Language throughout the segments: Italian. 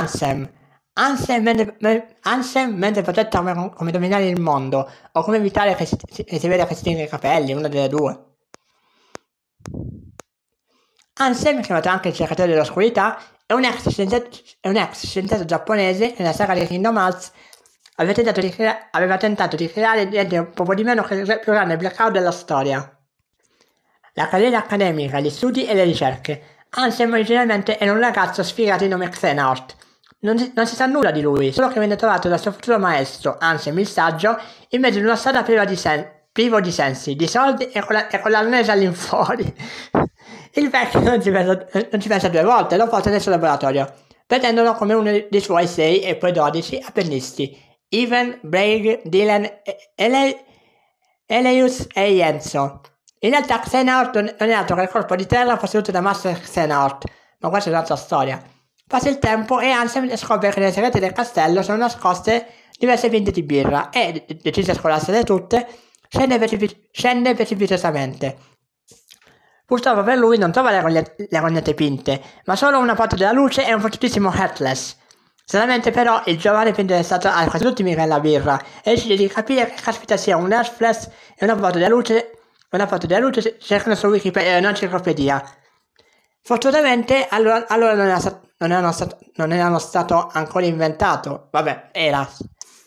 Ansem. Ansem mentre, mentre protetta come, come dominare il mondo o come evitare che si, si veda che si tenga i capelli, una delle due. Ansem, chiamato anche il cercatore dell'oscurità, è un ex scienziato, giapponese nella saga di Kingdom Hearts aveva tentato di, crea- aveva tentato di creare l'ente poco di meno che il più grande blackout della storia. La carriera accademica, gli studi e le ricerche. Ansem originalmente era un ragazzo sfigato di nome Xenart. Non si, non si, sa nulla di lui, solo che venne trovato dal suo futuro maestro, anzi il saggio, in mezzo ad una strada priva di, sen- privo di sensi, di soldi e con, la, e con l'arnese all'infuori. Il vecchio non ci, pensa, non ci pensa due volte, lo porta nel suo laboratorio, vedendolo come uno dei suoi sei e poi dodici appennisti, Ivan, Braig, Dylan, Ele- Eleus e Jenso. In realtà Xenart non è altro che il corpo di terra posseduto da Master Xenart, ma questa è un'altra storia. Passa il tempo e Ansem scopre che nelle segrete del castello sono nascoste diverse pinte di birra e, decise a scolarsele tutte, scende, precip- scende precipitosamente. Purtroppo per lui non trova le, cognate pinte, ma solo una parte della luce e un fortissimo headless. Stranamente però il giovane è l'estate a quasi tutti mica la birra e decide di capire che caspita sia un headless e una parte della luce, una parte della luce cercando su Wikipedia e eh, un'enciclopedia. Fortunatamente allora, allora non, è, non erano, stat- non era stato ancora inventato. Vabbè, era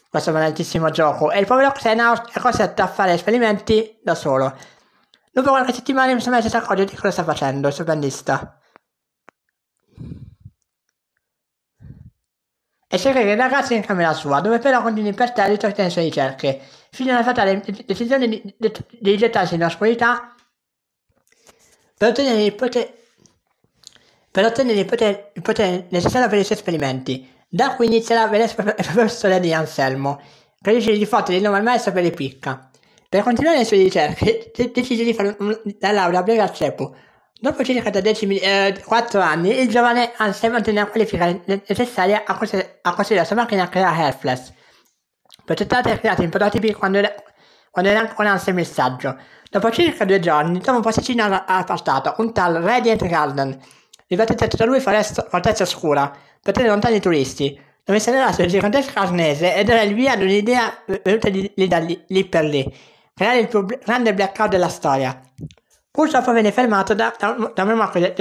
questo valentissimo gioco. E il povero Xenos è costretto a fare esperimenti da solo. Dopo qualche settimana mi sono messo a accorgere di cosa sta facendo il sopravvista. E segrega il ragazzi in camera sua, dove però continua imperterrito le sue ricerche, fino alla fatale decisione di, di, di gettarsi in oscurità per ottenere il potere per ottenere il potere, il potere necessario per i suoi esperimenti. Da qui inizierà a vedere il professore di Anselmo, che decide di fottere il nome al maestro per le picca. Per continuare le sue ricerche, decide di fare la laurea breve al CEPU. Dopo circa 10, eh, 4 anni, il giovane Anselmo ottiene la qualifica necessaria a, costruire la sua macchina che era Helpless. Progettata e creata in prototipi quando era, quando era ancora Anselmo il saggio. Dopo circa due giorni, trova un posticino appartato, un tal Radiant Garden, divertiteci da lui foresta fortezza oscura, per tenere lontani i turisti, dove si anelava sul gigantesco arnese e era il via ad un'idea venuta lì, lì, lì per lì, creare il più grande blackout della storia. Purtroppo venne fermato da, da, un, da, un,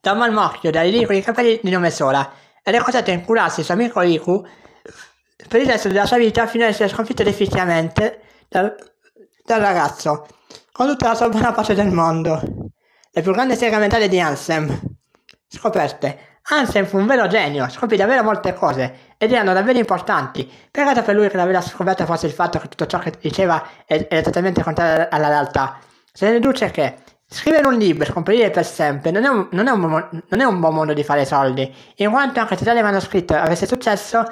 da un malmocchio, da lì con i capelli di nome sola, ed è costretto a incurarsi il suo amico Riku per il resto della sua vita fino ad essere sconfitto definitivamente dal, dal ragazzo, con tutta la sua buona pace del mondo la più grande saga mentale di Ansem. Scoperte. Ansem fu un vero genio, scoprì davvero molte cose, ed erano davvero importanti. Peccato per lui che l'aveva scoperto scoperta fosse il fatto che tutto ciò che diceva era totalmente contrario alla realtà. Se ne deduce che scrivere un libro e scomparire per sempre non è, un, non, è un, non è un buon modo di fare soldi, in quanto anche se tale manoscritto avesse successo,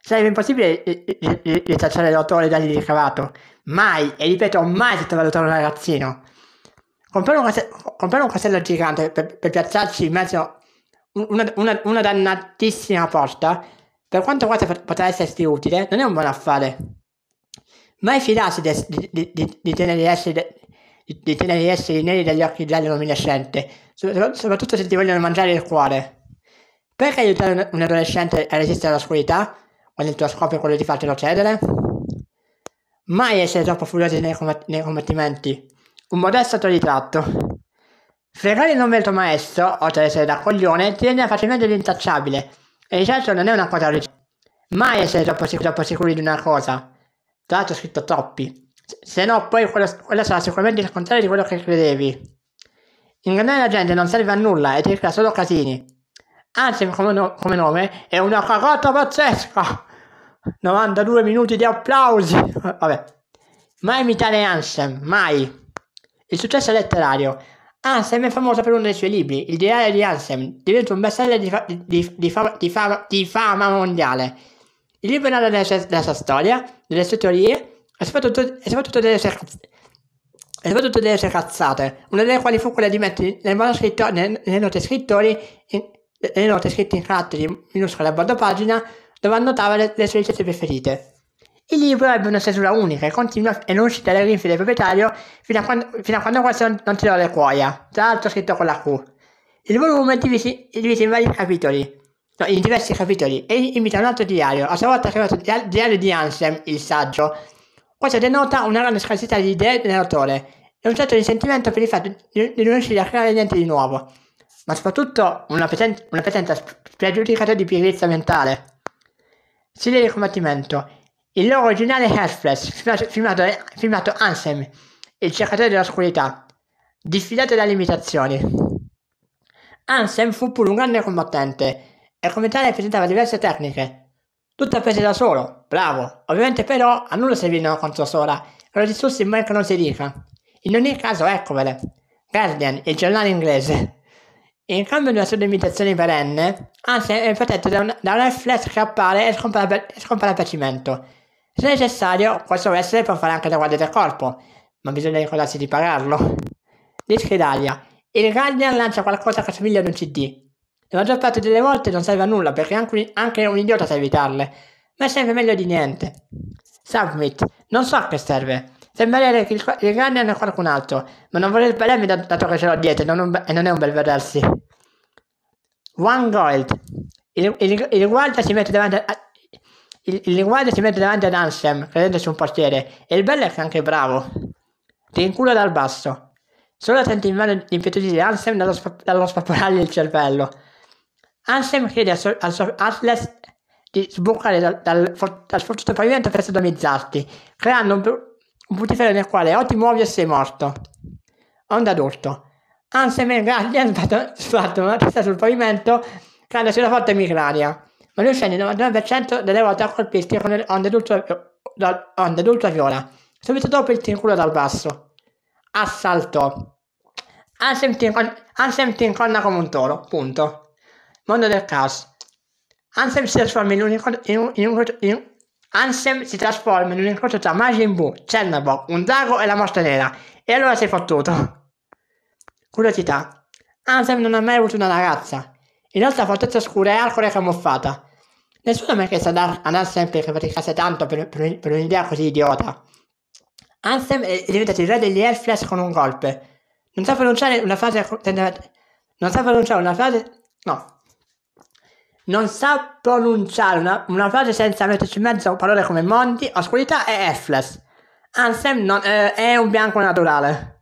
sarebbe impossibile ritracciare eh, eh, eh, l'autore e dagli ricavato. Mai, e ripeto, mai si trova sottovalutare un ragazzino. Comprare un, case- comprare un castello gigante per, per piazzarci in mezzo una, una, una dannatissima porta, per quanto questa potrà esserti utile, non è un buon affare. Mai fidarsi di, di, di, di tenere gli esseri, di, di tenere gli esseri neri dagli occhi gialli luminescenti, soprattutto se ti vogliono mangiare il cuore. Perché aiutare un adolescente a resistere all'oscurità, quando il tuo scopo è quello di fartelo cedere? Mai essere troppo furiosi nei, combatt- nei combattimenti, un modesto autoritratto. Fregare il nome del tuo maestro, oltre ad cioè essere da coglione, ti rende facilmente l'intacciabile, e di certo non è una cosa originale. Mai essere troppo, sic- troppo sicuri di una cosa. Tra l'altro ho scritto troppi. Se no, poi quella, quella sarà sicuramente il contrario di quello che credevi. Ingannare la gente non serve a nulla e ti crea solo casini. Anzi, come, no- come nome, è una cagata pazzesca! 92 minuti di applausi! Vabbè. Mai imitare Ansem, mai! Il successo letterario. Ansem è famoso per uno dei suoi libri, Il diario di Ansem, diventa un bestseller di, fa- di, di, fa- di, fa- di fama mondiale. Il libro narra della della sua storia, delle sue teorie e soprattutto, e soprattutto delle sue e soprattutto delle sue cazzate, una delle quali fu quella di mettere nel manoscritto, nelle, nelle note scrittori, in, nelle note scritte in caratteri minuscoli a bordo pagina, dove annotava le, le sue ricette preferite. Il libro ebbe una stesura unica e continua e non uscita dalle grinfie del proprietario fino a quando, fino a quando quasi non tirò le cuoia, tra l'altro scritto con la Q. Il volume è diviso, è diviso in vari capitoli, no, in diversi capitoli, e imita un altro diario, a sua volta chiamato Diario di Ansem, il saggio. Questo denota una grande scarsità di idee dell'autore e un certo risentimento per il fatto di non riuscire a creare niente di nuovo, ma soprattutto una, presen- una presenza spregiudicata di pigrizia mentale. Stile di combattimento. Il loro originale Hellflash, filmato, firmato Ansem, il cercatore dell'oscurità, diffidato da limitazioni. Ansem fu pure un grande combattente e come tale presentava diverse tecniche. Tutte apprese da solo, bravo, ovviamente però a nulla servivano contro sola, e lo distrusse in modo che non si dica. In ogni caso, eccovele. Guardian, il giornale inglese. In cambio di una sua limitazione perenne, Ansem è protetto da, un, da una flash che appare e scompare, per, scompare a piacimento. Se necessario, questo essere può fare anche da guardia del corpo, ma bisogna ricordarsi di pagarlo. Dischi Dalia. Il Guardian lancia qualcosa che assomiglia ad un CD. La maggior parte delle volte non serve a nulla perché anche, anche un idiota sa evitarle, ma è sempre meglio di niente. Submit. Non so a che serve. Sembrerebbe che il, il Guardian è qualcun altro, ma non vorrei sbagliarmi dato che ce l'ho dietro non un, e non è un bel vedersi. One Gold. Il, il, il guardia si mette davanti a, il, il linguaggio si mette davanti ad Ansem, credendosi un portiere, e il bello è che è anche bravo. Ti incula dal basso. Solo senti in mano l'impetuosità di Ansem dallo, sp- dallo spappolargli il cervello. Ansem chiede al, suo, al so- Atlas di sbucare dal, dal, dal fortuto pavimento per sodomizzarti, creando un, br- un putiferio nel quale o ti muovi o sei morto. Onda d'urto. Ansem e Guardian sbattono una testa sul pavimento, creandosi una forte migrania ma lui scende il 99% delle volte a colpirti con il onde d'ultraviola, subito dopo il tiro dal basso. Assalto. Ansem ti, inconna come un toro, punto. Mondo del caos. Ansem si trasforma in un incontro... Ansem si trasforma in un incontro tra Majin Buu, Cernabog, un drago e la mostra nera. E allora sei fottuto. Curiosità. Ansem non ha mai avuto una ragazza. In realtà fortezza scura è alcol e camuffata. Nessuno mi ha chiesto ad, ad Ansem perché praticasse tanto per, per, per un'idea così idiota. Ansem eh, è diventato il re degli Elfless con un golpe. Non sa pronunciare una frase. Non sa pronunciare una frase. No. Non sa pronunciare una, una frase senza metterci in mezzo parole come mondi, oscurità e Elfless. Ansem non, eh, è un bianco naturale.